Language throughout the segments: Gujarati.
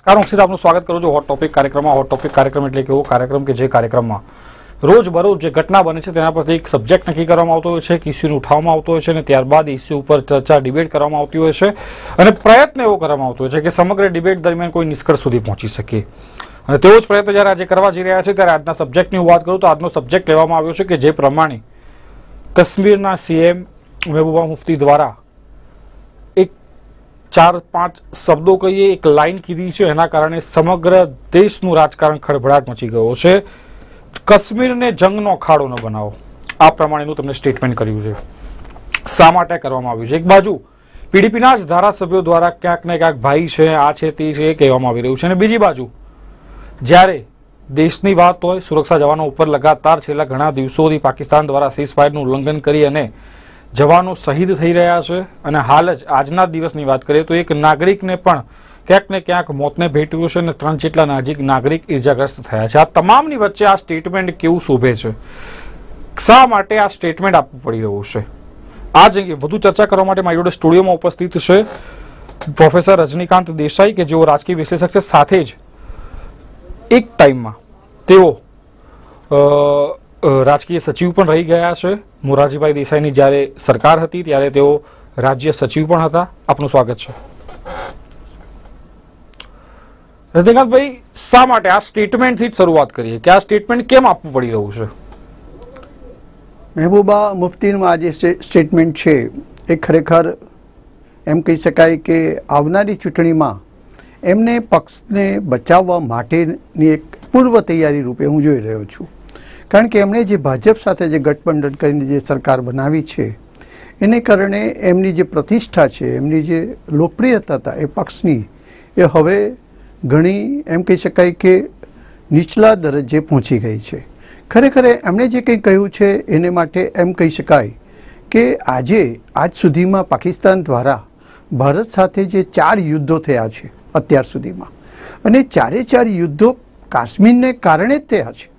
નમસ્કાર હું આપનું સ્વાગત કરું છું હોટ ટોપિક કાર્યક્રમમાં હોટ ટોપિક કાર્યક્રમ એટલે કે એવો કાર્યક્રમ કે જે કાર્યક્રમમાં રોજ બરોજ જે ઘટના બને છે તેના પરથી એક સબ્જેક્ટ નક્કી કરવામાં આવતો હોય છે એક ઇસ્યુને ઉઠાવવામાં આવતો હોય છે અને ત્યારબાદ ઇસ્યુ ઉપર ચર્ચા ડિબેટ કરવામાં આવતી હોય છે અને પ્રયત્ન એવો કરવામાં આવતો હોય છે કે સમગ્ર ડિબેટ દરમિયાન કોઈ નિષ્કર્ષ સુધી પહોંચી શકે અને તેવો જ પ્રયત્ન જ્યારે આજે કરવા જઈ રહ્યા છે ત્યારે આજના સબ્જેક્ટની હું વાત કરું તો આજનો સબ્જેક્ટ લેવામાં આવ્યો છે કે જે પ્રમાણે કાશ્મીરના સીએમ મહેબુબા મુફ્તી દ્વારા ચાર પાંચ શબ્દો કહીએ એક લાઈન કીધી છે એના કારણે સમગ્ર દેશનું રાજકારણ ખળભળાટ મચી ગયો છે કાશ્મીરને જંગનો અખાડો ન બનાવો આ પ્રમાણેનું તમને સ્ટેટમેન્ટ કર્યું છે શા માટે કરવામાં આવ્યું છે એક બાજુ પીડીપીના જ ધારાસભ્યો દ્વારા ક્યાંક ને ક્યાંક ભાઈ છે આ છે તે છે એ કહેવામાં આવી રહ્યું છે અને બીજી બાજુ જ્યારે દેશની વાત હોય સુરક્ષા જવાનો ઉપર લગાતાર છેલ્લા ઘણા દિવસોથી પાકિસ્તાન દ્વારા સીઝફાયરનું ઉલ્લંઘન કરી અને જવાનો શહીદ થઈ રહ્યા છે અને હાલ જ આજના દિવસની વાત કરીએ તો એક નાગરિકને પણ ક્યાંક ને ક્યાંક મોતને ભેટ્યું છે અને ત્રણ જેટલા નાજીક નાગરિક ઇજાગ્રસ્ત થયા છે આ તમામની વચ્ચે આ સ્ટેટમેન્ટ કેવું શોભે છે શા માટે આ સ્ટેટમેન્ટ આપવું પડી રહ્યું છે આ જગ્યાએ વધુ ચર્ચા કરવા માટે મારી જોડે સ્ટુડિયોમાં ઉપસ્થિત છે પ્રોફેસર રજનીકાંત દેસાઈ કે જેઓ રાજકીય વિશ્લેષક છે સાથે જ એક ટાઈમમાં તેઓ રાજકીય સચિવ પણ રહી ગયા છે મોરારજીભાઈ દેસાઈની જ્યારે સરકાર હતી ત્યારે તેઓ રાજ્ય સચિવ પણ હતા આપનું સ્વાગત છે રજનીકાંતભાઈ શા માટે આ સ્ટેટમેન્ટથી જ શરૂઆત કરીએ કે આ સ્ટેટમેન્ટ કેમ આપવું પડી રહ્યું છે મહેબૂબા મુફ્તીનું આ જે સ્ટેટમેન્ટ છે એ ખરેખર એમ કહી શકાય કે આવનારી ચૂંટણીમાં એમને પક્ષને બચાવવા માટેની એક પૂર્વ તૈયારી રૂપે હું જોઈ રહ્યો છું કારણ કે એમણે જે ભાજપ સાથે જે ગઠબંધન કરીને જે સરકાર બનાવી છે એને કારણે એમની જે પ્રતિષ્ઠા છે એમની જે લોકપ્રિયતા હતા એ પક્ષની એ હવે ઘણી એમ કહી શકાય કે નીચલા દરજ્જે પહોંચી ગઈ છે ખરેખર એમણે જે કંઈ કહ્યું છે એને માટે એમ કહી શકાય કે આજે આજ સુધીમાં પાકિસ્તાન દ્વારા ભારત સાથે જે ચાર યુદ્ધો થયા છે અત્યાર સુધીમાં અને ચારે ચાર યુદ્ધો કાશ્મીરને કારણે જ થયા છે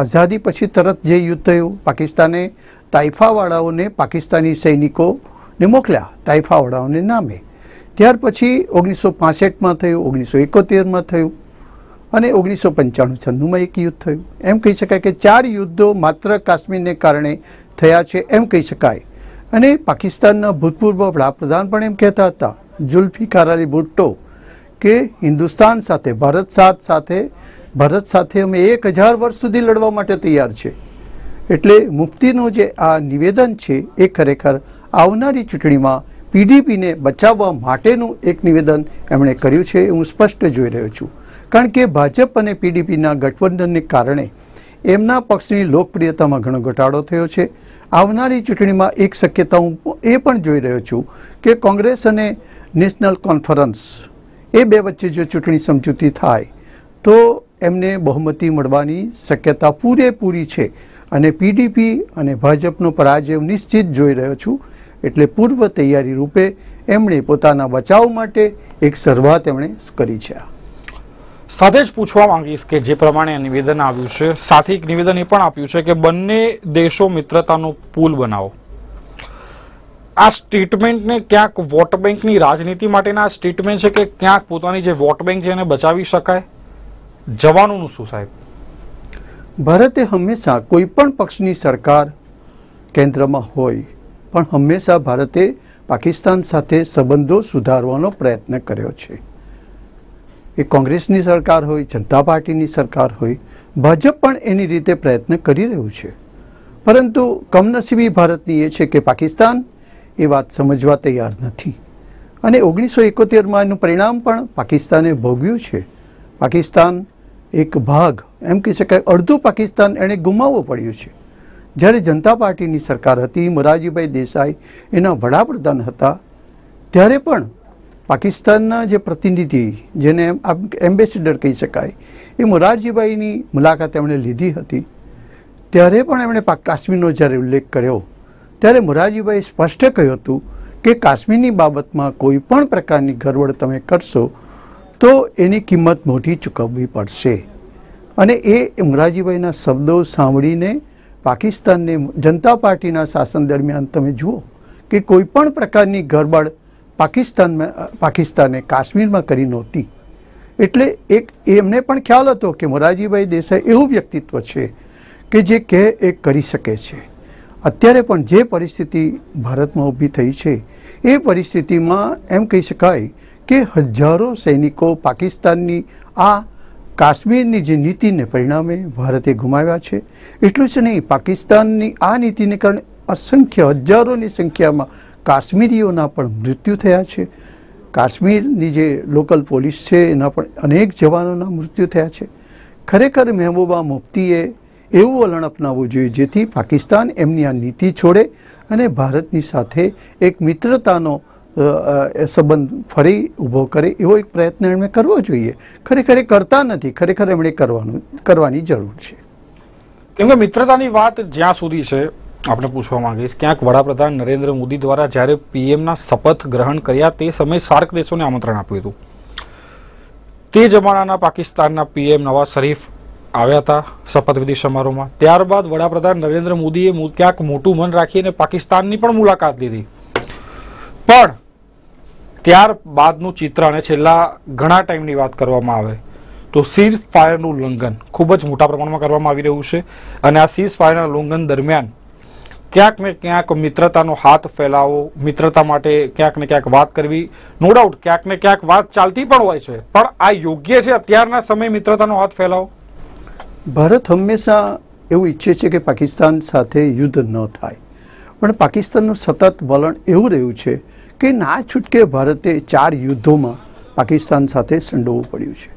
આઝાદી પછી તરત જે યુદ્ધ થયું પાકિસ્તાને તાઇફાવાળાઓને પાકિસ્તાની સૈનિકોને મોકલ્યા તાઇફાવાળાઓને નામે ત્યાર પછી ઓગણીસો પાસઠમાં થયું ઓગણીસો એકોતેરમાં થયું અને ઓગણીસો પંચાણું છન્નુંમાં એક યુદ્ધ થયું એમ કહી શકાય કે ચાર યુદ્ધો માત્ર કાશ્મીરને કારણે થયા છે એમ કહી શકાય અને પાકિસ્તાનના ભૂતપૂર્વ વડાપ્રધાન પણ એમ કહેતા હતા જુલ્ફીકાર અલી ભુટ્ટો કે હિન્દુસ્તાન સાથે ભારત સાથ સાથે ભારત સાથે અમે એક હજાર વર્ષ સુધી લડવા માટે તૈયાર છે એટલે મુક્તિનું જે આ નિવેદન છે એ ખરેખર આવનારી ચૂંટણીમાં પીડીપીને બચાવવા માટેનું એક નિવેદન એમણે કર્યું છે એ હું સ્પષ્ટ જોઈ રહ્યો છું કારણ કે ભાજપ અને પીડીપીના ગઠબંધનને કારણે એમના પક્ષની લોકપ્રિયતામાં ઘણો ઘટાડો થયો છે આવનારી ચૂંટણીમાં એક શક્યતા હું એ પણ જોઈ રહ્યો છું કે કોંગ્રેસ અને નેશનલ કોન્ફરન્સ એ બે વચ્ચે જો ચૂંટણી સમજૂતી થાય તો એમને બહુમતી મળવાની શક્યતા પૂરેપૂરી છે અને પીડીપી અને ભાજપનો પરાજય નિશ્ચિત જોઈ રહ્યો છું એટલે પૂર્વ તૈયારી રૂપે એમણે પોતાના બચાવ માટે એક શરૂઆત એમણે કરી છે સાથે જ પૂછવા માંગીશ કે જે પ્રમાણે નિવેદન આવ્યું છે સાથે એક નિવેદન એ પણ આપ્યું છે કે બંને દેશો મિત્રતાનો પુલ બનાવો આ સ્ટેટમેન્ટને ક્યાંક વોટ બેંકની રાજનીતિ માટેના સ્ટેટમેન્ટ છે કે ક્યાંક પોતાની જે વોટ બેંક છે એને બચાવી શકાય જવાનોનું શું સાહેબ ભારતે હંમેશા કોઈ પણ પક્ષની સરકાર કેન્દ્રમાં હોય પણ હંમેશા ભારતે પાકિસ્તાન સાથે સંબંધો સુધારવાનો પ્રયત્ન કર્યો છે એ કોંગ્રેસની સરકાર હોય જનતા પાર્ટીની સરકાર હોય ભાજપ પણ એની રીતે પ્રયત્ન કરી રહ્યું છે પરંતુ કમનસીબી ભારતની એ છે કે પાકિસ્તાન એ વાત સમજવા તૈયાર નથી અને ઓગણીસો એકોતેરમાં એનું પરિણામ પણ પાકિસ્તાને ભોગ્યું છે પાકિસ્તાન એક ભાગ એમ કહી શકાય અડધું પાકિસ્તાન એણે ગુમાવવું પડ્યું છે જ્યારે જનતા પાર્ટીની સરકાર હતી મોરારજીભાઈ દેસાઈ એના વડાપ્રધાન હતા ત્યારે પણ પાકિસ્તાનના જે પ્રતિનિધિ જેને એમ્બેસેડર કહી શકાય એ મોરારજીભાઈની મુલાકાત એમણે લીધી હતી ત્યારે પણ એમણે કાશ્મીરનો જ્યારે ઉલ્લેખ કર્યો ત્યારે મોરારજીભાઈએ સ્પષ્ટ કહ્યું હતું કે કાશ્મીરની બાબતમાં કોઈ પણ પ્રકારની ગરબડ તમે કરશો તો એની કિંમત મોટી ચૂકવવી પડશે અને એ મોરારજીભાઈના શબ્દો સાંભળીને પાકિસ્તાનને જનતા પાર્ટીના શાસન દરમિયાન તમે જુઓ કે કોઈ પણ પ્રકારની ગરબડ પાકિસ્તાનમાં પાકિસ્તાને કાશ્મીરમાં કરી નહોતી એટલે એક એમને પણ ખ્યાલ હતો કે મોરારજીભાઈ દેસાઈ એવું વ્યક્તિત્વ છે કે જે કહે એ કરી શકે છે અત્યારે પણ જે પરિસ્થિતિ ભારતમાં ઊભી થઈ છે એ પરિસ્થિતિમાં એમ કહી શકાય કે હજારો સૈનિકો પાકિસ્તાનની આ કાશ્મીરની જે નીતિને પરિણામે ભારતે ગુમાવ્યા છે એટલું જ નહીં પાકિસ્તાનની આ નીતિને કારણે અસંખ્ય હજારોની સંખ્યામાં કાશ્મીરીઓના પણ મૃત્યુ થયા છે કાશ્મીરની જે લોકલ પોલીસ છે એના પણ અનેક જવાનોના મૃત્યુ થયા છે ખરેખર મહેબૂબા મુફ્તીએ એવું વલણ અપનાવવું જોઈએ જેથી પાકિસ્તાન એમની આ નીતિ છોડે અને ભારતની સાથે એક મિત્રતાનો સંબંધ ફરી ઊભો કરે એવો એક પ્રયત્ન એમણે કરવો જોઈએ ખરેખર એ કરતા નથી ખરેખર એમણે કરવાનું કરવાની જરૂર છે કેમ કે મિત્રતાની વાત જ્યાં સુધી છે આપણે પૂછવા માંગીશ ક્યાંક વડાપ્રધાન નરેન્દ્ર મોદી દ્વારા જ્યારે પીએમના શપથ ગ્રહણ કર્યા તે સમયે સાર્ક દેશોને આમંત્રણ આપ્યું હતું તે જમાનાના પાકિસ્તાનના પીએમ નવાઝ શરીફ આવ્યા હતા શપથવિધિ સમારોહમાં ત્યારબાદ વડાપ્રધાન નરેન્દ્ર મોદીએ ક્યાંક મોટું મન રાખીને પાકિસ્તાનની પણ મુલાકાત લીધી પણ ત્યારબાદનું ચિત્ર અને છેલ્લા ઘણા ટાઈમની વાત કરવામાં આવે તો સીઝ ફાયરનું ઉલ્લંઘન ખૂબ જ મોટા પ્રમાણમાં કરવામાં આવી રહ્યું છે અને આ સીઝ ફાયરના ઉલ્લંઘન દરમિયાન ક્યાંક ને ક્યાંક મિત્રતાનો હાથ ફેલાવો મિત્રતા માટે ક્યાંક ને ક્યાંક વાત કરવી નો ડાઉટ ક્યાંક ને ક્યાંક વાત ચાલતી પણ હોય છે પણ આ યોગ્ય છે અત્યારના સમયે મિત્રતાનો હાથ ફેલાવો ભારત હંમેશા એવું ઈચ્છે છે કે પાકિસ્તાન સાથે યુદ્ધ ન થાય પણ પાકિસ્તાનનું સતત વલણ એવું રહ્યું છે કે ના છૂટકે ભારતે ચાર યુદ્ધોમાં પાકિસ્તાન સાથે સંડોવું પડ્યું છે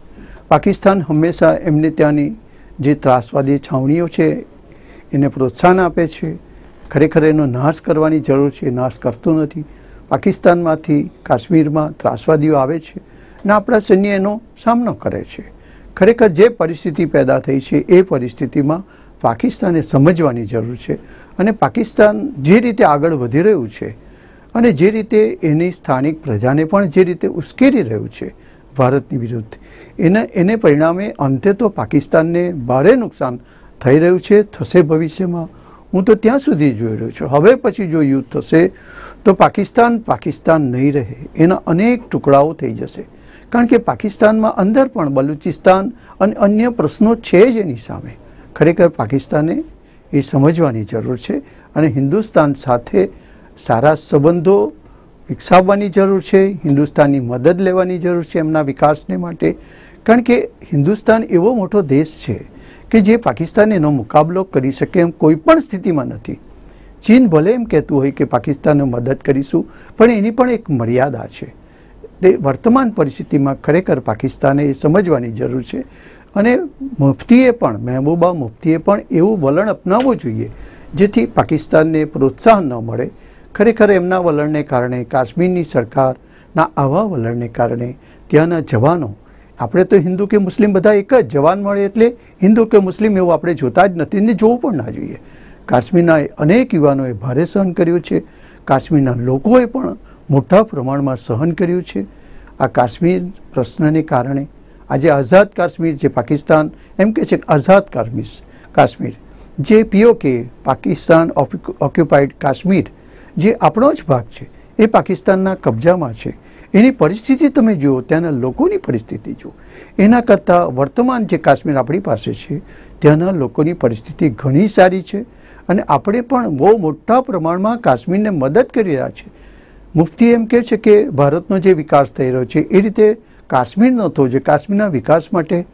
પાકિસ્તાન હંમેશા એમને ત્યાંની જે ત્રાસવાદી છાવણીઓ છે એને પ્રોત્સાહન આપે છે ખરેખર એનો નાશ કરવાની જરૂર છે નાશ કરતો નથી પાકિસ્તાનમાંથી કાશ્મીરમાં ત્રાસવાદીઓ આવે છે અને આપણા સૈન્ય એનો સામનો કરે છે ખરેખર જે પરિસ્થિતિ પેદા થઈ છે એ પરિસ્થિતિમાં પાકિસ્તાને સમજવાની જરૂર છે અને પાકિસ્તાન જે રીતે આગળ વધી રહ્યું છે અને જે રીતે એની સ્થાનિક પ્રજાને પણ જે રીતે ઉશ્કેરી રહ્યું છે ભારતની વિરુદ્ધ એના એને પરિણામે અંતે તો પાકિસ્તાનને ભારે નુકસાન થઈ રહ્યું છે થશે ભવિષ્યમાં હું તો ત્યાં સુધી જોઈ રહ્યો છું હવે પછી જો યુદ્ધ થશે તો પાકિસ્તાન પાકિસ્તાન નહીં રહે એના અનેક ટુકડાઓ થઈ જશે કારણ કે પાકિસ્તાનમાં અંદર પણ બલુચિસ્તાન અને અન્ય પ્રશ્નો છે જ એની સામે ખરેખર પાકિસ્તાને એ સમજવાની જરૂર છે અને હિન્દુસ્તાન સાથે સારા સંબંધો વિકસાવવાની જરૂર છે હિન્દુસ્તાનની મદદ લેવાની જરૂર છે એમના વિકાસને માટે કારણ કે હિન્દુસ્તાન એવો મોટો દેશ છે કે જે પાકિસ્તાન એનો મુકાબલો કરી શકે એમ કોઈ પણ સ્થિતિમાં નથી ચીન ભલે એમ કહેતું હોય કે પાકિસ્તાનને મદદ કરીશું પણ એની પણ એક મર્યાદા છે તે વર્તમાન પરિસ્થિતિમાં ખરેખર પાકિસ્તાને એ સમજવાની જરૂર છે અને મુફ્તીએ પણ મહેબૂબા મુફ્તીએ પણ એવું વલણ અપનાવવું જોઈએ જેથી પાકિસ્તાનને પ્રોત્સાહન ન મળે ખરેખર એમના વલણને કારણે કાશ્મીરની સરકારના આવા વલણને કારણે ત્યાંના જવાનો આપણે તો હિન્દુ કે મુસ્લિમ બધા એક જ જવાન મળે એટલે હિન્દુ કે મુસ્લિમ એવું આપણે જોતા જ નથી ને જોવું પણ ના જોઈએ કાશ્મીરના અનેક યુવાનોએ ભારે સહન કર્યું છે કાશ્મીરના લોકોએ પણ મોટા પ્રમાણમાં સહન કર્યું છે આ કાશ્મીર પ્રશ્નને કારણે આજે આઝાદ કાશ્મીર જે પાકિસ્તાન એમ કહે છે આઝાદ કાશ્મીર કાશ્મીર જે પીઓકે પાકિસ્તાન ઓક્યુપાઈડ કાશ્મીર જે આપણો જ ભાગ છે એ પાકિસ્તાનના કબજામાં છે એની પરિસ્થિતિ તમે જુઓ ત્યાંના લોકોની પરિસ્થિતિ જુઓ એના કરતાં વર્તમાન જે કાશ્મીર આપણી પાસે છે ત્યાંના લોકોની પરિસ્થિતિ ઘણી સારી છે અને આપણે પણ બહુ મોટા પ્રમાણમાં કાશ્મીરને મદદ કરી રહ્યા છે મુફ્તી એમ કહે છે કે ભારતનો જે વિકાસ થઈ રહ્યો છે એ રીતે કાશ્મીરનો થવો જોઈએ કાશ્મીરના વિકાસ માટે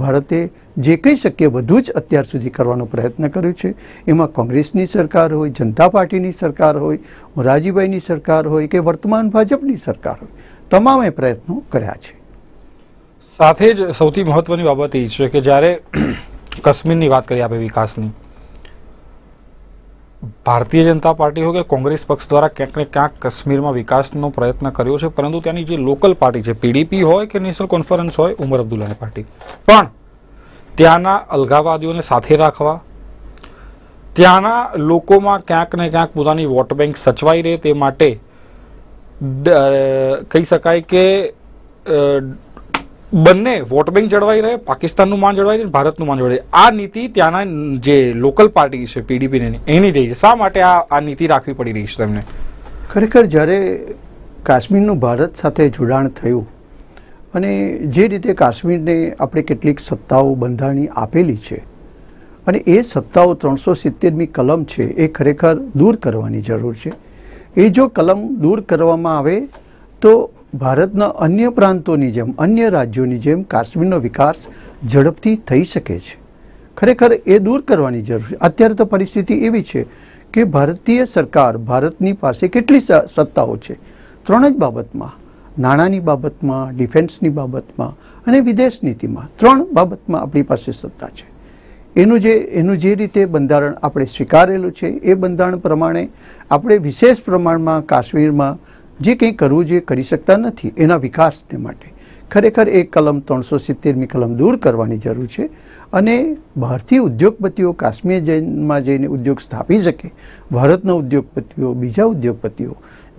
ભારતે જે કંઈ શક્ય બધું જ અત્યાર સુધી કરવાનો પ્રયત્ન કર્યો છે એમાં કોંગ્રેસની સરકાર હોય જનતા પાર્ટીની સરકાર હોય મોરારજીભાઈની સરકાર હોય કે વર્તમાન ભાજપની સરકાર હોય તમામે પ્રયત્નો કર્યા છે સાથે જ સૌથી મહત્વની બાબત એ છે કે જ્યારે કાશ્મીરની વાત કરીએ આપણે વિકાસની ભારતીય જનતા પાર્ટી હોય કે કોંગ્રેસ પક્ષ દ્વારા ક્યાંક ને ક્યાંક કાશ્મીરમાં વિકાસનો પ્રયત્ન કર્યો છે પરંતુ ત્યાંની જે લોકલ પાર્ટી છે પીડીપી હોય કે નેશનલ કોન્ફરન્સ હોય ઉમર અબ્દુલ્લાની પાર્ટી પણ ત્યાંના અલગાવાદીઓને સાથે રાખવા ત્યાંના લોકોમાં ક્યાંક ને ક્યાંક પોતાની વોટ બેંક સચવાઈ રહે તે માટે કહી શકાય કે બંને વોટ બેંક જળવાઈ રહે પાકિસ્તાનનું માન જળવાઈ રહે ભારતનું માન જળવાઈ આ નીતિ ત્યાંના જે લોકલ પાર્ટી છે પીડીપીને એની રહી છે શા માટે આ આ નીતિ રાખવી પડી રહી છે તેમને ખરેખર જ્યારે કાશ્મીરનું ભારત સાથે જોડાણ થયું અને જે રીતે કાશ્મીરને આપણે કેટલીક સત્તાઓ બંધારણી આપેલી છે અને એ સત્તાઓ ત્રણસો સિત્તેરમી કલમ છે એ ખરેખર દૂર કરવાની જરૂર છે એ જો કલમ દૂર કરવામાં આવે તો ભારતના અન્ય પ્રાંતોની જેમ અન્ય રાજ્યોની જેમ કાશ્મીરનો વિકાસ ઝડપથી થઈ શકે છે ખરેખર એ દૂર કરવાની જરૂર છે અત્યારે તો પરિસ્થિતિ એવી છે કે ભારતીય સરકાર ભારતની પાસે કેટલી સત્તાઓ છે ત્રણ જ બાબતમાં નાણાંની બાબતમાં ડિફેન્સની બાબતમાં અને વિદેશ નીતિમાં ત્રણ બાબતમાં આપણી પાસે સત્તા છે એનું જે એનું જે રીતે બંધારણ આપણે સ્વીકારેલું છે એ બંધારણ પ્રમાણે આપણે વિશેષ પ્રમાણમાં કાશ્મીરમાં જે કંઈ કરવું જે કરી શકતા નથી એના વિકાસને માટે ખરેખર એ કલમ ત્રણસો સિત્તેરમી કલમ દૂર કરવાની જરૂર છે અને બહારથી ઉદ્યોગપતિઓ કાશ્મીર જૈનમાં જઈને ઉદ્યોગ સ્થાપી શકે ભારતના ઉદ્યોગપતિઓ બીજા ઉદ્યોગપતિઓ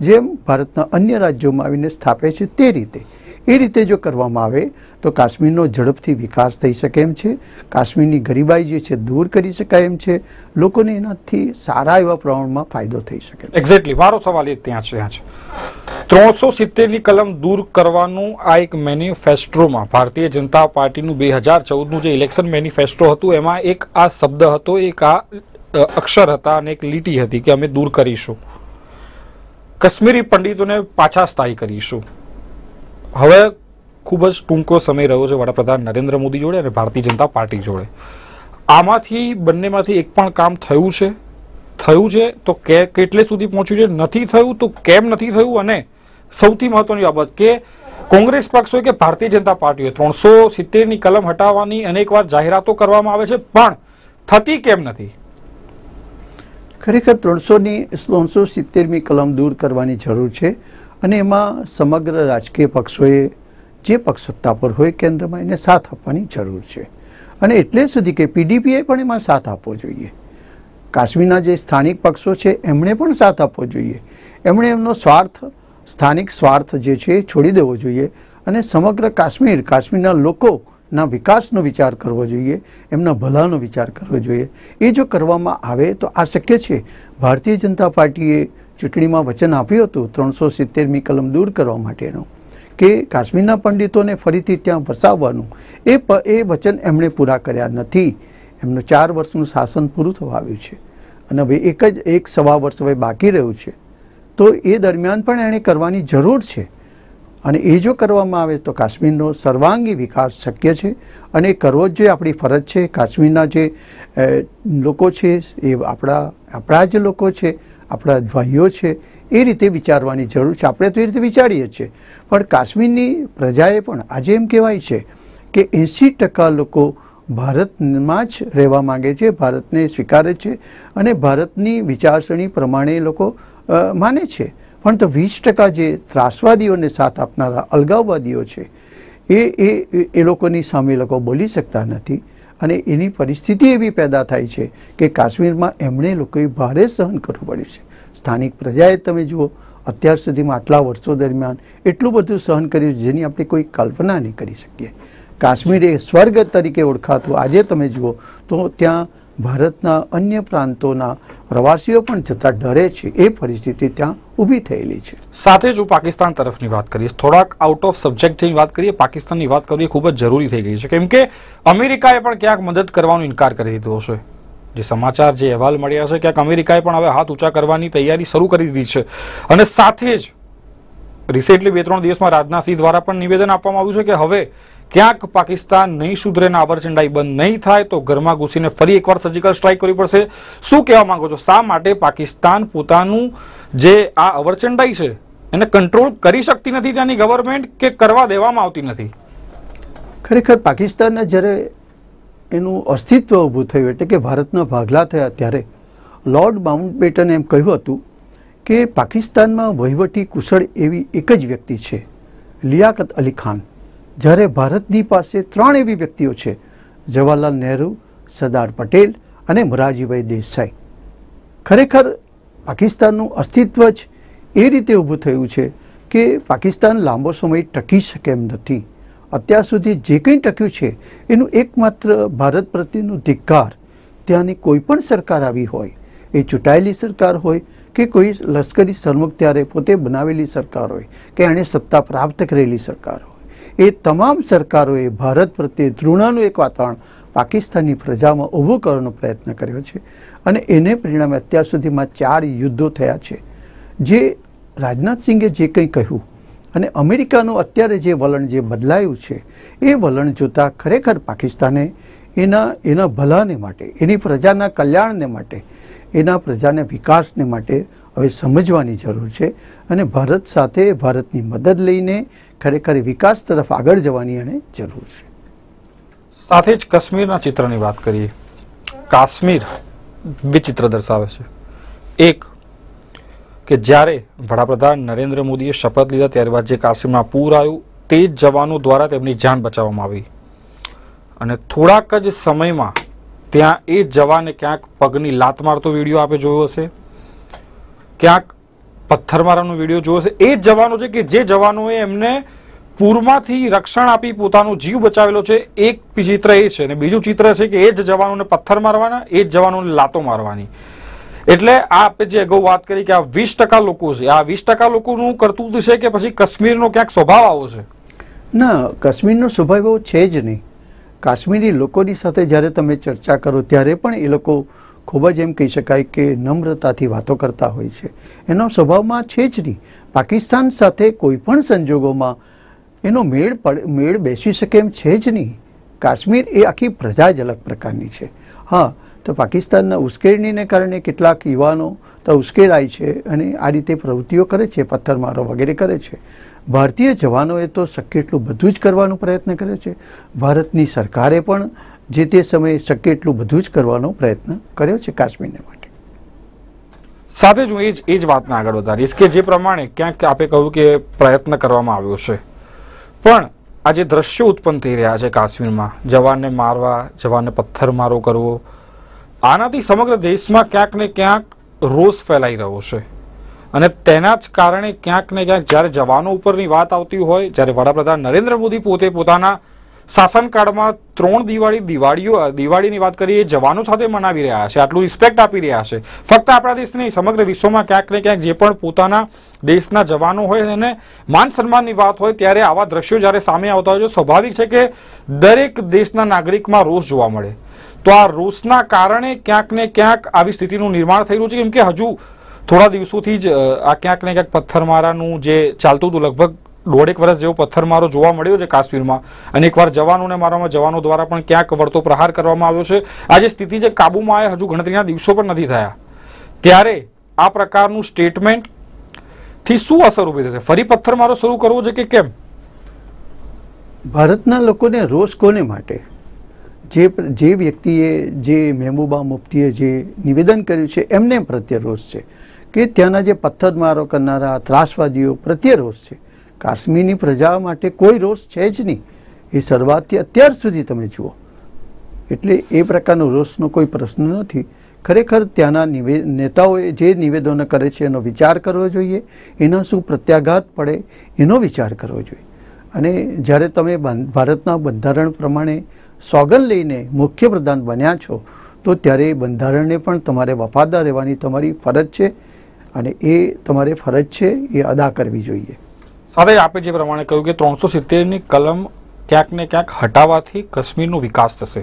જેમ ભારતના અન્ય રાજ્યોમાં આવીને સ્થાપે છે તે રીતે એ રીતે જો કરવામાં આવે તો કાશ્મીરનો ઝડપથી વિકાસ થઈ શકે એમ છે કાશ્મીરની ગરીબાઈ જે છે દૂર કરી શકાય એમ છે લોકોને એનાથી સારા એવા પ્રમાણમાં ફાયદો થઈ શકે એક્ઝેક્ટલી મારો સવાલ એ ત્યાં છે ત્યાં છે ત્રણસો સિત્તેરની કલમ દૂર કરવાનું આ એક મેનિફેસ્ટોમાં ભારતીય જનતા પાર્ટીનું બે હજાર ચૌદનું જે ઇલેક્શન મેનિફેસ્ટો હતું એમાં એક આ શબ્દ હતો એક આ અક્ષર હતા અને એક લીટી હતી કે અમે દૂર કરીશું કશ્મીરી પંડિતોને પાછા સ્થાયી કરીશું હવે ખૂબ જ ટૂંકો સમય રહ્યો છે વડાપ્રધાન નરેન્દ્ર મોદી જોડે અને ભારતીય જનતા પાર્ટી જોડે આમાંથી બંનેમાંથી એક પણ કામ થયું છે થયું છે તો કે કેટલે સુધી પહોંચ્યું છે નથી થયું તો કેમ નથી થયું અને સૌથી મહત્વની બાબત કે કોંગ્રેસ પક્ષ હોય કે ભારતીય જનતા પાર્ટી હોય ત્રણસો સિત્તેરની કલમ હટાવવાની અનેક વાર જાહેરાતો કરવામાં આવે છે પણ થતી કેમ નથી ખરેખર ત્રણસોની ત્રણસો સિત્તેરમી કલમ દૂર કરવાની જરૂર છે અને એમાં સમગ્ર રાજકીય પક્ષોએ જે પક્ષ સત્તા પર હોય કેન્દ્રમાં એને સાથ આપવાની જરૂર છે અને એટલે સુધી કે પીડીપીએ પણ એમાં સાથ આપવો જોઈએ કાશ્મીરના જે સ્થાનિક પક્ષો છે એમણે પણ સાથ આપવો જોઈએ એમણે એમનો સ્વાર્થ સ્થાનિક સ્વાર્થ જે છે એ છોડી દેવો જોઈએ અને સમગ્ર કાશ્મીર કાશ્મીરના લોકોના વિકાસનો વિચાર કરવો જોઈએ એમના ભલાનો વિચાર કરવો જોઈએ એ જો કરવામાં આવે તો આ શક્ય છે ભારતીય જનતા પાર્ટીએ ચૂંટણીમાં વચન આપ્યું હતું ત્રણસો સિત્તેરમી કલમ દૂર કરવા માટેનું કે કાશ્મીરના પંડિતોને ફરીથી ત્યાં વસાવવાનું એ એ વચન એમણે પૂરા કર્યા નથી એમનું ચાર વર્ષનું શાસન પૂરું થવા આવ્યું છે અને હવે એક જ એક સવા વર્ષ હવે બાકી રહ્યું છે તો એ દરમિયાન પણ એણે કરવાની જરૂર છે અને એ જો કરવામાં આવે તો કાશ્મીરનો સર્વાંગી વિકાસ શક્ય છે અને એ કરવો જ જોઈએ આપણી ફરજ છે કાશ્મીરના જે લોકો છે એ આપણા આપણા જ લોકો છે આપણા ભાઈઓ છે એ રીતે વિચારવાની જરૂર છે આપણે તો એ રીતે વિચારીએ છીએ પણ કાશ્મીરની પ્રજાએ પણ આજે એમ કહેવાય છે કે એંસી ટકા લોકો ભારતમાં જ રહેવા માગે છે ભારતને સ્વીકારે છે અને ભારતની વિચારસરણી પ્રમાણે લોકો માને છે પણ તો વીસ ટકા જે ત્રાસવાદીઓને સાથ આપનારા અલગાવવાદીઓ છે એ એ એ લોકોની સામે લોકો બોલી શકતા નથી અને એની પરિસ્થિતિ એવી પેદા થાય છે કે કાશ્મીરમાં એમણે લોકોએ ભારે સહન કરવું પડ્યું છે સ્થાનિક પ્રજાએ તમે જુઓ અત્યાર સુધીમાં આટલા વર્ષો દરમિયાન એટલું બધું સહન કર્યું જેની આપણે કોઈ કલ્પના નહીં કરી શકીએ કાશ્મીર એ સ્વર્ગ તરીકે ઓળખાતું આજે તમે જુઓ તો ત્યાં ભારતના અન્ય પ્રાંતોના પ્રવાસીઓ પણ જતાં ડરે છે એ પરિસ્થિતિ ત્યાં ઊભી થયેલી છે સાથે જો પાકિસ્તાન તરફની વાત કરીએ થોડાક આઉટ ઓફ સબ્જેક્ટ સબ્જેક્ટની વાત કરીએ પાકિસ્તાનની વાત કરવી ખૂબ જ જરૂરી થઈ ગઈ છે કેમ કે અમેરિકાએ પણ ક્યાંક મદદ કરવાનો ઇનકાર કરી દીધો છે જે સમાચાર જે અહેવાલ મળ્યા છે ક્યાંક અમેરિકાએ પણ હવે હાથ ઊંચા કરવાની તૈયારી શરૂ કરી દીધી છે અને સાથે જ રિસેન્ટલી બે ત્રણ દિવસમાં રાજનાથ સિંહ દ્વારા પણ નિવેદન આપવામાં આવ્યું છે કે હવે ક્યાંક પાકિસ્તાન નહીં સુધરે ને આબરચંડાઈ બંધ નહીં થાય તો ઘરમાં ઘૂસીને ફરી એકવાર સર્જિકલ સ્ટ્રાઇક કરવી પડશે શું કહેવા માંગો છો શા માટે પાકિસ્તાન પોતાનું જે આ અવરચંડાઈ છે એને કંટ્રોલ કરી શકતી નથી ત્યાંની ગવર્મેન્ટ કે કરવા દેવામાં આવતી નથી ખરેખર પાકિસ્તાનને જ્યારે એનું અસ્તિત્વ ઊભું થયું એટલે કે ભારતના ભાગલા થયા ત્યારે લોર્ડ માઉન્ટબેટને એમ કહ્યું હતું કે પાકિસ્તાનમાં વહીવટી કુશળ એવી એક જ વ્યક્તિ છે લિયાકત અલી ખાન જ્યારે ભારતની પાસે ત્રણ એવી વ્યક્તિઓ છે જવાહરલાલ નહેરુ સરદાર પટેલ અને મોરારજીભાઈ દેસાઈ ખરેખર પાકિસ્તાનનું અસ્તિત્વ જ એ રીતે ઊભું થયું છે કે પાકિસ્તાન લાંબો સમય ટકી શકે એમ નથી અત્યાર સુધી જે કંઈ ટક્યું છે એનું એકમાત્ર ભારત પ્રત્યેનું ધિક્કાર ત્યાંની કોઈ પણ સરકાર આવી હોય એ ચૂંટાયેલી સરકાર હોય કે કોઈ લશ્કરી સરમુખ ત્યારે પોતે બનાવેલી સરકાર હોય કે એણે સત્તા પ્રાપ્ત કરેલી સરકાર હોય એ તમામ સરકારોએ ભારત પ્રત્યે ધૃણાનું એક વાતાવરણ પાકિસ્તાનની પ્રજામાં ઊભું કરવાનો પ્રયત્ન કર્યો છે અને એને પરિણામે અત્યાર સુધીમાં ચાર યુદ્ધો થયા છે જે રાજનાથસિંહે જે કંઈ કહ્યું અને અમેરિકાનું અત્યારે જે વલણ જે બદલાયું છે એ વલણ જોતાં ખરેખર પાકિસ્તાને એના એના ભલાને માટે એની પ્રજાના કલ્યાણને માટે એના પ્રજાના વિકાસને માટે હવે સમજવાની જરૂર છે અને ભારત સાથે ભારતની મદદ લઈને ખરેખર વિકાસ તરફ આગળ જવાની એને જરૂર છે સાથે જ કાશ્મીરના ચિત્રની વાત કરીએ કાશ્મીર બે ચિત્ર દર્શાવે છે એક કે જ્યારે વડાપ્રધાન નરેન્દ્ર મોદીએ શપથ લીધા ત્યારબાદ જે કાશ્મીરમાં પૂર આવ્યું તે જ જવાનો દ્વારા તેમની જાન બચાવવામાં આવી અને થોડાક જ સમયમાં ત્યાં એ જવાને ક્યાંક પગની લાત મારતો વિડીયો આપે જોયો હશે ક્યાંક પથ્થર પથ્થરમારાનો વિડીયો જોયો છે એ જ જવાનો છે કે જે જવાનોએ એમને પૂરમાંથી રક્ષણ આપી પોતાનો જીવ બચાવેલો છે એક ચિત્ર એ છે અને બીજું ચિત્ર છે કે એ જ જવાનોને પથ્થર મારવાના એ જ જવાનોને લાતો મારવાની એટલે આ આપણે જે અગાઉ વાત કરી કે આ વીસ ટકા લોકો છે આ વીસ ટકા લોકોનું કરતું છે કે પછી કાશ્મીરનો ક્યાંક સ્વભાવ આવો છે ના કાશ્મીરનો સ્વભાવ એવો છે જ નહીં કાશ્મીરી લોકોની સાથે જ્યારે તમે ચર્ચા કરો ત્યારે પણ એ લોકો ખૂબ જ એમ કહી શકાય કે નમ્રતાથી વાતો કરતા હોય છે એનો સ્વભાવમાં છે જ નહીં પાકિસ્તાન સાથે કોઈપણ સંજોગોમાં એનો મેળ પડ મેળ બેસી શકે એમ છે જ નહીં કાશ્મીર એ આખી પ્રજા જ અલગ પ્રકારની છે હા તો પાકિસ્તાનના ઉશ્કેરણીને કારણે કેટલાક યુવાનો તો ઉશ્કેરાય છે અને આ રીતે પ્રવૃત્તિઓ કરે છે પથ્થરમારો વગેરે કરે છે ભારતીય જવાનોએ તો શક્ય એટલું બધું જ કરવાનો પ્રયત્ન કરે છે ભારતની સરકારે પણ જે તે સમયે શક્ય એટલું બધું જ કરવાનો પ્રયત્ન કર્યો છે કાશ્મીરને માટે સાથે જ હું એ જ એ જ વાતને આગળ વધારીશ કે જે પ્રમાણે ક્યાંક આપે કહ્યું કે પ્રયત્ન કરવામાં આવ્યો છે પણ આજે જે દ્રશ્યો ઉત્પન્ન થઈ રહ્યા છે કાશ્મીરમાં જવાનને મારવા જવાનને પથ્થરમારો કરવો આનાથી સમગ્ર દેશમાં ક્યાંક ને ક્યાંક રોષ ફેલાઈ રહ્યો છે અને તેના જ કારણે ક્યાંક ને ક્યાંક જ્યારે જવાનો ઉપરની વાત આવતી હોય જ્યારે વડાપ્રધાન નરેન્દ્ર મોદી પોતે પોતાના શાસનકાળમાં ત્રણ દિવાળી દિવાળીઓ દિવાળીની વાત કરીએ જવાનો સાથે મનાવી રહ્યા છે આટલું રિસ્પેક્ટ આપી રહ્યા છે ફક્ત આપણા દેશ નહીં સમગ્ર વિશ્વમાં ક્યાંક ને ક્યાંક જે પણ પોતાના દેશના જવાનો હોય અને માન સન્માનની વાત હોય ત્યારે આવા દ્રશ્યો જ્યારે સામે આવતા હોય સ્વાભાવિક છે કે દરેક દેશના નાગરિકમાં રોષ જોવા મળે તો આ રોષના કારણે ક્યાંક ને ક્યાંક આવી સ્થિતિનું નિર્માણ થઈ રહ્યું છે કેમ કે હજુ થોડા દિવસોથી જ આ ક્યાંક ને ક્યાંક પથ્થરમારાનું જે ચાલતું હતું લગભગ દોઢેક વર્ષ જેવો પથ્થરમારો જોવા મળ્યો છે કાશ્મીરમાં અને એકવાર જવાનોને મારામાં જવાનો દ્વારા પણ ક્યાંક વળતો પ્રહાર કરવામાં આવ્યો છે આ સ્થિતિ જે કાબૂમાં આવે હજુ ગણતરીના દિવસો પણ નથી થયા ત્યારે આ પ્રકારનું સ્ટેટમેન્ટ થી શું અસર ઊભી થશે ફરી પથ્થરમારો શરૂ કરવો છે કે કેમ ભારતના લોકોને રોષ કોને માટે જે જે વ્યક્તિએ જે મહેબૂબા મુફ્તીએ જે નિવેદન કર્યું છે એમને પ્રત્યે રોષ છે કે ત્યાંના જે પથ્થરમારો કરનારા ત્રાસવાદીઓ પ્રત્યે રોષ છે કાશ્મીરની પ્રજા માટે કોઈ રોષ છે જ નહીં એ શરૂઆતથી અત્યાર સુધી તમે જુઓ એટલે એ પ્રકારનો રોષનો કોઈ પ્રશ્ન નથી ખરેખર ત્યાંના નિવે નેતાઓએ જે નિવેદનો કરે છે એનો વિચાર કરવો જોઈએ એના શું પ્રત્યાઘાત પડે એનો વિચાર કરવો જોઈએ અને જ્યારે તમે ભારતના બંધારણ પ્રમાણે સોગન લઈને મુખ્યપ્રધાન બન્યા છો તો ત્યારે બંધારણને પણ તમારે વફાદાર રહેવાની તમારી ફરજ છે અને એ તમારે ફરજ છે એ અદા કરવી જોઈએ સાથે જ આપે જે પ્રમાણે કહ્યું કે ત્રણસો સિત્તેરની કલમ ક્યાંક ને ક્યાંક હટાવવાથી કાશ્મીરનો વિકાસ થશે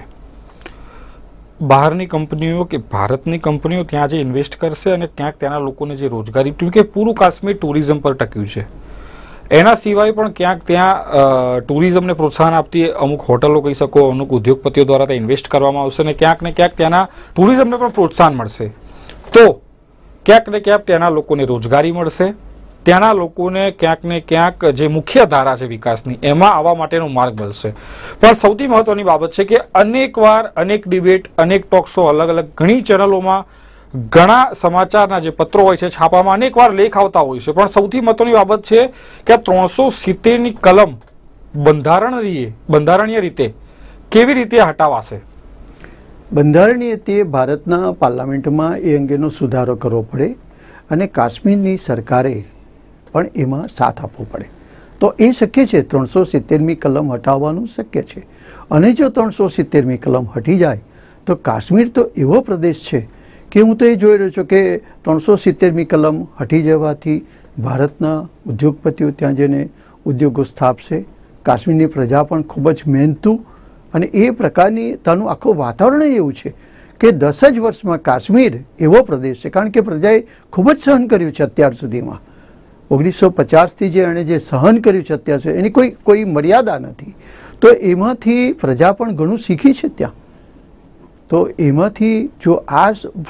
બહારની કંપનીઓ કે ભારતની કંપનીઓ ત્યાં જે ઇન્વેસ્ટ કરશે અને ક્યાંક ત્યાંના લોકોને જે રોજગારી કે પૂરું કાશ્મીર ટુરિઝમ પર ટક્યું છે એના સિવાય પણ ક્યાંક ત્યાં ટુરિઝમને પ્રોત્સાહન આપતી અમુક હોટલો કહી શકો અમુક ઉદ્યોગપતિઓ દ્વારા ત્યાં ઇન્વેસ્ટ કરવામાં આવશે અને ક્યાંક ને ક્યાંક ત્યાંના ટુરિઝમને પણ પ્રોત્સાહન મળશે તો ક્યાંક ને ક્યાંક ત્યાંના લોકોને રોજગારી મળશે ત્યાંના લોકોને ક્યાંક ને ક્યાંક જે મુખ્ય ધારા છે વિકાસની એમાં આવવા માટેનો માર્ગ મળશે પણ સૌથી મહત્વની બાબત છે કે અનેકવાર અનેક ડિબેટ અનેક ટોક્સો અલગ અલગ ઘણી ચેનલોમાં ઘણા સમાચારના જે પત્રો હોય છે છાપામાં અનેકવાર લેખ આવતા હોય છે પણ સૌથી મહત્વની બાબત છે કે ત્રણસો સિત્તેરની કલમ બંધારણીય બંધારણીય રીતે કેવી રીતે હટાવાશે બંધારણીય તે ભારતના પાર્લામેન્ટમાં એ અંગેનો સુધારો કરવો પડે અને કાશ્મીરની સરકારે પણ એમાં સાથ આપવો પડે તો એ શક્ય છે ત્રણસો સિત્તેરમી કલમ હટાવવાનું શક્ય છે અને જો ત્રણસો સિત્તેરમી કલમ હટી જાય તો કાશ્મીર તો એવો પ્રદેશ છે કે હું તો એ જોઈ રહ્યો છું કે ત્રણસો સિત્તેરમી કલમ હટી જવાથી ભારતના ઉદ્યોગપતિઓ ત્યાં જઈને ઉદ્યોગો સ્થાપશે કાશ્મીરની પ્રજા પણ ખૂબ જ મહેનતું અને એ પ્રકારની તેનું આખું વાતાવરણ એવું છે કે દસ જ વર્ષમાં કાશ્મીર એવો પ્રદેશ છે કારણ કે પ્રજાએ ખૂબ જ સહન કર્યું છે અત્યાર સુધીમાં ઓગણીસો પચાસથી જે એણે જે સહન કર્યું છે અત્યાર સુધી એની કોઈ કોઈ મર્યાદા નથી તો એમાંથી પ્રજા પણ ઘણું શીખી છે ત્યાં તો એમાંથી જો આ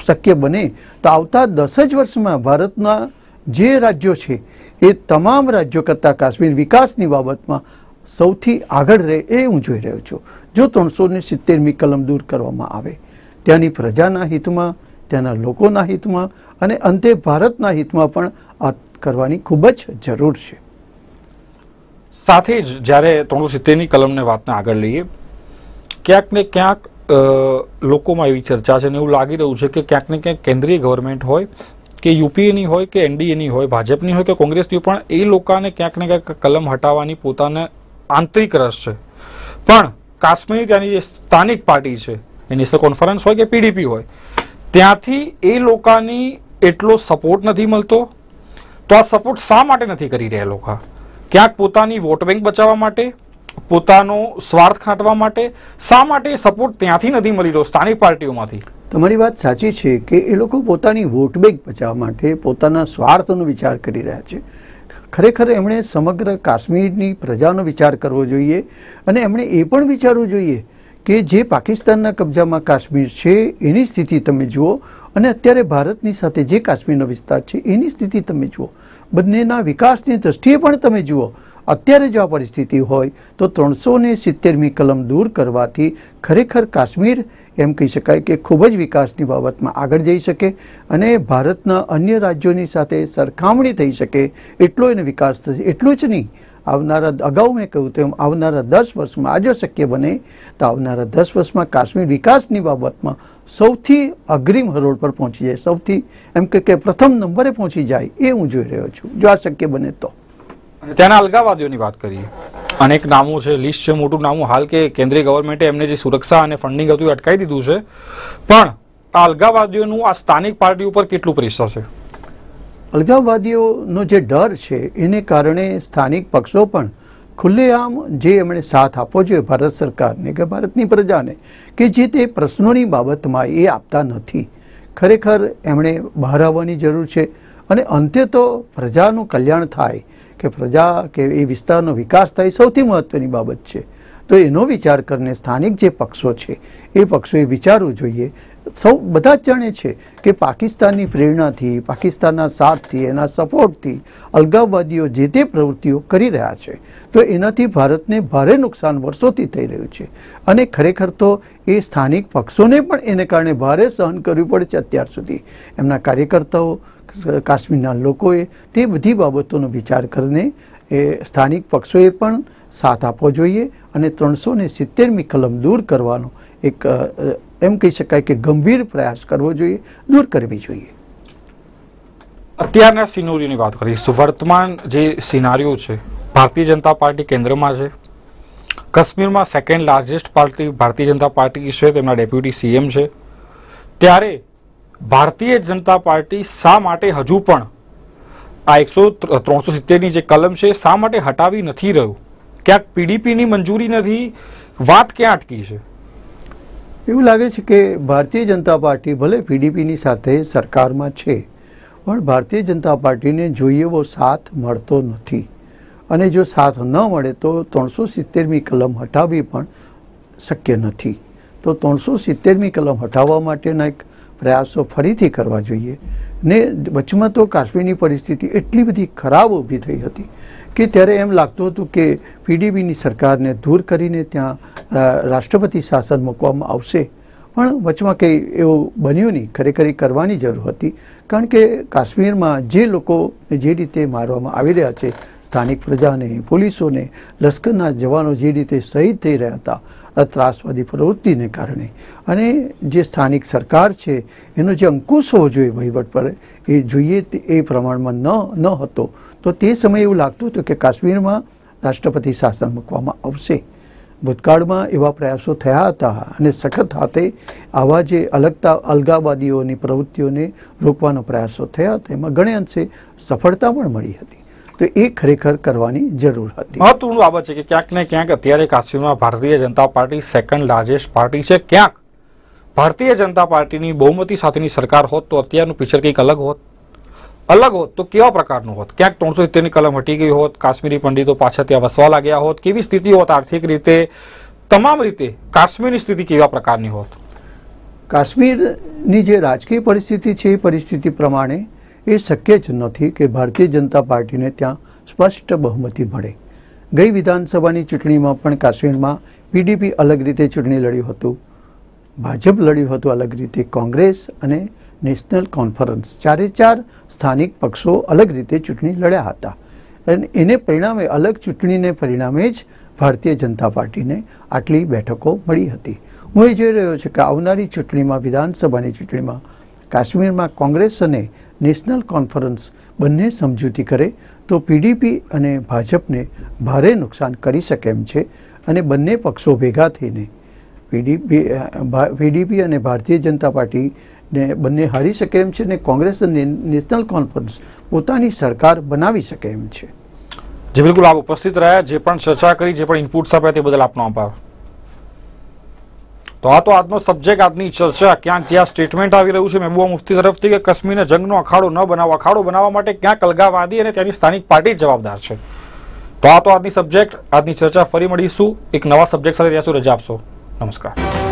શક્ય બને તો આવતા દસ જ વર્ષમાં ભારતના જે રાજ્યો છે એ તમામ રાજ્યો કરતાં કાશ્મીર વિકાસની બાબતમાં સૌથી આગળ રહે એ હું જોઈ રહ્યો છું જો ત્રણસો ને સિત્તેરમી કલમ દૂર કરવામાં આવે ત્યાંની પ્રજાના હિતમાં ત્યાંના લોકોના હિતમાં અને અંતે ભારતના હિતમાં પણ આ કરવાની ખૂબ જ જરૂર છે સાથે જ જ્યારે ત્રણસો સિત્તેરની કલમને વાતને આગળ લઈએ ક્યાંક ને ક્યાંક લોકોમાં એવી ચર્ચા છે અને એવું લાગી રહ્યું છે કે ક્યાંક ને ક્યાંક કેન્દ્રીય ગવર્મેન્ટ હોય કે યુપીએની હોય કે એનડીએની હોય ભાજપની હોય કે કોંગ્રેસની પણ એ લોકોને ક્યાંક ને ક્યાંક કલમ હટાવવાની પોતાને આંતરિક રસ છે પણ કાશ્મીર ત્યાંની જે સ્થાનિક પાર્ટી છે એની કોન્ફરન્સ હોય કે પીડીપી હોય ત્યાંથી એ લોકોની એટલો સપોર્ટ નથી મળતો તો આ સપોર્ટ શા માટે નથી કરી રહ્યા લોકો ક્યાંક પોતાની વોટ બેંક બચાવવા માટે પોતાનો સ્વાર્થ ખાંટવા માટે શા માટે સપોર્ટ ત્યાંથી નથી મળી રહ્યો સ્થાનિક પાર્ટીઓમાંથી તમારી વાત સાચી છે કે એ લોકો પોતાની વોટ બેંક બચાવવા માટે પોતાના સ્વાર્થનો વિચાર કરી રહ્યા છે ખરેખર એમણે સમગ્ર કાશ્મીરની પ્રજાનો વિચાર કરવો જોઈએ અને એમણે એ પણ વિચારવું જોઈએ કે જે પાકિસ્તાનના કબજામાં કાશ્મીર છે એની સ્થિતિ તમે જુઓ અને અત્યારે ભારતની સાથે જે કાશ્મીરનો વિસ્તાર છે એની સ્થિતિ તમે જુઓ બંનેના વિકાસની દ્રષ્ટિએ પણ તમે જુઓ અત્યારે જો આ પરિસ્થિતિ હોય તો ત્રણસો ને સિત્તેરમી કલમ દૂર કરવાથી ખરેખર કાશ્મીર એમ કહી શકાય કે ખૂબ જ વિકાસની બાબતમાં આગળ જઈ શકે અને ભારતના અન્ય રાજ્યોની સાથે સરખામણી થઈ શકે એટલો એનો વિકાસ થશે એટલું જ નહીં આવનારા અગાઉ મેં કહ્યું તેમ આવનારા દસ વર્ષમાં આજે શક્ય બને તો આવનારા દસ વર્ષમાં કાશ્મીર વિકાસની બાબતમાં સૌથી અગ્રીમ હરોળ પર પહોંચી જાય સૌથી એમ કે પ્રથમ નંબરે પહોંચી જાય એ હું જોઈ રહ્યો છું જો આ શક્ય બને તો ત્યાંના અલગાવાદીઓની વાત કરીએ અનેક નામો છે લિસ્ટ છે મોટું નામું હાલ કે કેન્દ્રીય ગવર્મેન્ટે એમને જે સુરક્ષા અને ફંડિંગ હતું એ અટકાવી દીધું છે પણ આ અલગાવાદીઓનું આ સ્થાનિક પાર્ટી ઉપર કેટલું પ્રેશર છે અલગાવવાદીઓનો જે ડર છે એને કારણે સ્થાનિક પક્ષો પણ ખુલ્લેઆમ જે એમણે સાથ આપવો જોઈએ ભારત સરકારને કે ભારતની પ્રજાને કે જે તે પ્રશ્નોની બાબતમાં એ આપતા નથી ખરેખર એમણે બહાર આવવાની જરૂર છે અને અંતે તો પ્રજાનું કલ્યાણ થાય કે પ્રજા કે એ વિસ્તારનો વિકાસ થાય સૌથી મહત્ત્વની બાબત છે તો એનો વિચાર કરીને સ્થાનિક જે પક્ષો છે એ પક્ષોએ વિચારવું જોઈએ સૌ બધા જ જાણે છે કે પાકિસ્તાનની પ્રેરણાથી પાકિસ્તાનના સાથથી એના સપોર્ટથી અલગાવવાદીઓ જે તે પ્રવૃત્તિઓ કરી રહ્યા છે તો એનાથી ભારતને ભારે નુકસાન વર્ષોથી થઈ રહ્યું છે અને ખરેખર તો એ સ્થાનિક પક્ષોને પણ એને કારણે ભારે સહન કરવી પડે છે અત્યાર સુધી એમના કાર્યકર્તાઓ કાશ્મીરના લોકોએ તે બધી બાબતોનો વિચાર કરીને એ સ્થાનિક પક્ષોએ પણ સાથ આપવો જોઈએ અને ત્રણસો ને સિત્તેરમી કલમ દૂર કરવાનો એક એમ કહી શકાય કે ગંભીર પ્રયાસ કરવો જોઈએ દૂર કરવી જોઈએ અત્યારના સિનોરીની વાત કરીએ વર્તમાન જે સિનારીઓ છે ભારતીય જનતા પાર્ટી કેન્દ્રમાં છે કાશ્મીરમાં સેકન્ડ લાર્જેસ્ટ પાર્ટી ભારતીય જનતા પાર્ટી છે તેમના ડેપ્યુટી સીએમ છે ત્યારે ભારતીય જનતા પાર્ટી શા માટે હજુ પણ આ એકસો ત્રણસો સિત્તેરની જે કલમ છે શા માટે હટાવી નથી રહ્યું ક્યાંક પીડીપીની મંજૂરી નથી વાત ક્યાં અટકી છે એવું લાગે છે કે ભારતીય જનતા પાર્ટી ભલે પીડીપીની સાથે સરકારમાં છે પણ ભારતીય જનતા પાર્ટીને જોઈએ એવો સાથ મળતો નથી અને જો સાથ ન મળે તો ત્રણસો સિત્તેરમી કલમ હટાવવી પણ શક્ય નથી તો ત્રણસો સિત્તેરમી કલમ હટાવવા માટેના એક પ્રયાસો ફરીથી કરવા જોઈએ ને વચમાં તો કાશ્મીરની પરિસ્થિતિ એટલી બધી ખરાબ ઊભી થઈ હતી કે ત્યારે એમ લાગતું હતું કે પીડીબીની સરકારને દૂર કરીને ત્યાં રાષ્ટ્રપતિ શાસન મૂકવામાં આવશે પણ વચમાં કંઈ એવું બન્યું નહીં ખરેખરી કરવાની જરૂર હતી કારણ કે કાશ્મીરમાં જે લોકો જે રીતે મારવામાં આવી રહ્યા છે સ્થાનિક પ્રજાને પોલીસોને લશ્કરના જવાનો જે રીતે શહીદ થઈ રહ્યા હતા આ ત્રાસવાદી પ્રવૃત્તિને કારણે અને જે સ્થાનિક સરકાર છે એનો જે અંકુશ હોવો જોઈએ વહીવટ પર એ જોઈએ એ પ્રમાણમાં ન ન હતો તો તે સમયે એવું લાગતું હતું કે કાશ્મીરમાં રાષ્ટ્રપતિ શાસન મૂકવામાં આવશે ભૂતકાળમાં એવા પ્રયાસો થયા હતા અને સખત હાથે આવા જે અલગતા અલગાવાદીઓની પ્રવૃત્તિઓને રોકવાનો પ્રયાસો થયા હતા એમાં ઘણે અંશે સફળતા પણ મળી હતી તો એ ખરેખર કરવાની જરૂર હતી મહત્વનું બાબત છે કે ક્યાંક ને ક્યાંક અત્યારે કાશ્મીરમાં Bharatiya Janata party second largest party છે ક્યાંક ભારતીય જનતા પાર્ટીની બહુમતી સાથેની સરકાર હોત તો અત્યારનું પિક્ચર કંઈક અલગ હોત અલગ હોત તો કેવા પ્રકારનું હોત ક્યાંક ત્રણસો સિત્તેરની કલમ હટી ગઈ હોત કાશ્મીરી પંડિતો પાછળ ત્યાં વસવા લાગ્યા હોત કેવી સ્થિતિ હોત આર્થિક રીતે તમામ રીતે કાશ્મીરની સ્થિતિ કેવા પ્રકારની હોત કાશ્મીરની જે રાજકીય પરિસ્થિતિ છે એ પરિસ્થિતિ પ્રમાણે એ શક્ય જ નથી કે ભારતીય જનતા પાર્ટીને ત્યાં સ્પષ્ટ બહુમતી મળે ગઈ વિધાનસભાની ચૂંટણીમાં પણ કાશ્મીરમાં પીડીપી અલગ રીતે ચૂંટણી લડ્યું હતું ભાજપ લડ્યું હતું અલગ રીતે કોંગ્રેસ અને નેશનલ કોન્ફરન્સ ચારે ચાર સ્થાનિક પક્ષો અલગ રીતે ચૂંટણી લડ્યા હતા અને એને પરિણામે અલગ ચૂંટણીને પરિણામે જ ભારતીય જનતા પાર્ટીને આટલી બેઠકો મળી હતી હું એ જોઈ રહ્યો છું કે આવનારી ચૂંટણીમાં વિધાનસભાની ચૂંટણીમાં કાશ્મીરમાં કોંગ્રેસ અને નેશનલ કોન્ફરન્સ બંને સમજૂતી કરે તો પીડીપી અને ભાજપને ભારે નુકસાન કરી શકે એમ છે અને બંને પક્ષો ભેગા થઈને પીડીપી પીડીપી અને ભારતીય જનતા પાર્ટી ને બંને હારી શકે એમ છે ને કોંગ્રેસ નેશનલ કોન્ફરન્સ પોતાની સરકાર બનાવી શકે એમ છે જે બિલકુલ આપ ઉપસ્થિત રહ્યા જે પણ ચર્ચા કરી જે પણ ઇનપુટ્સ આપ્યા તે બદલ આપનો આભાર તો આ તો આજનો સબ્જેક્ટ આજની ચર્ચા ક્યાંક જ્યાં સ્ટેટમેન્ટ આવી રહ્યું છે મહેબૂબા મુફ્તી તરફથી કે કાશ્મીરને જંગનો અખાડો ન બનાવવા અખાડો બનાવવા માટે ક્યાંક અલગાવાદી અને ત્યાંની સ્થાનિક પાર્ટી જવાબદાર છે તો આ તો આજની સબ્જેક્ટ આજની ચર્ચા ફરી મળીશું એક નવા સબ્જેક્ટ સાથે ત્યાં રજા આપશો નમસ્કાર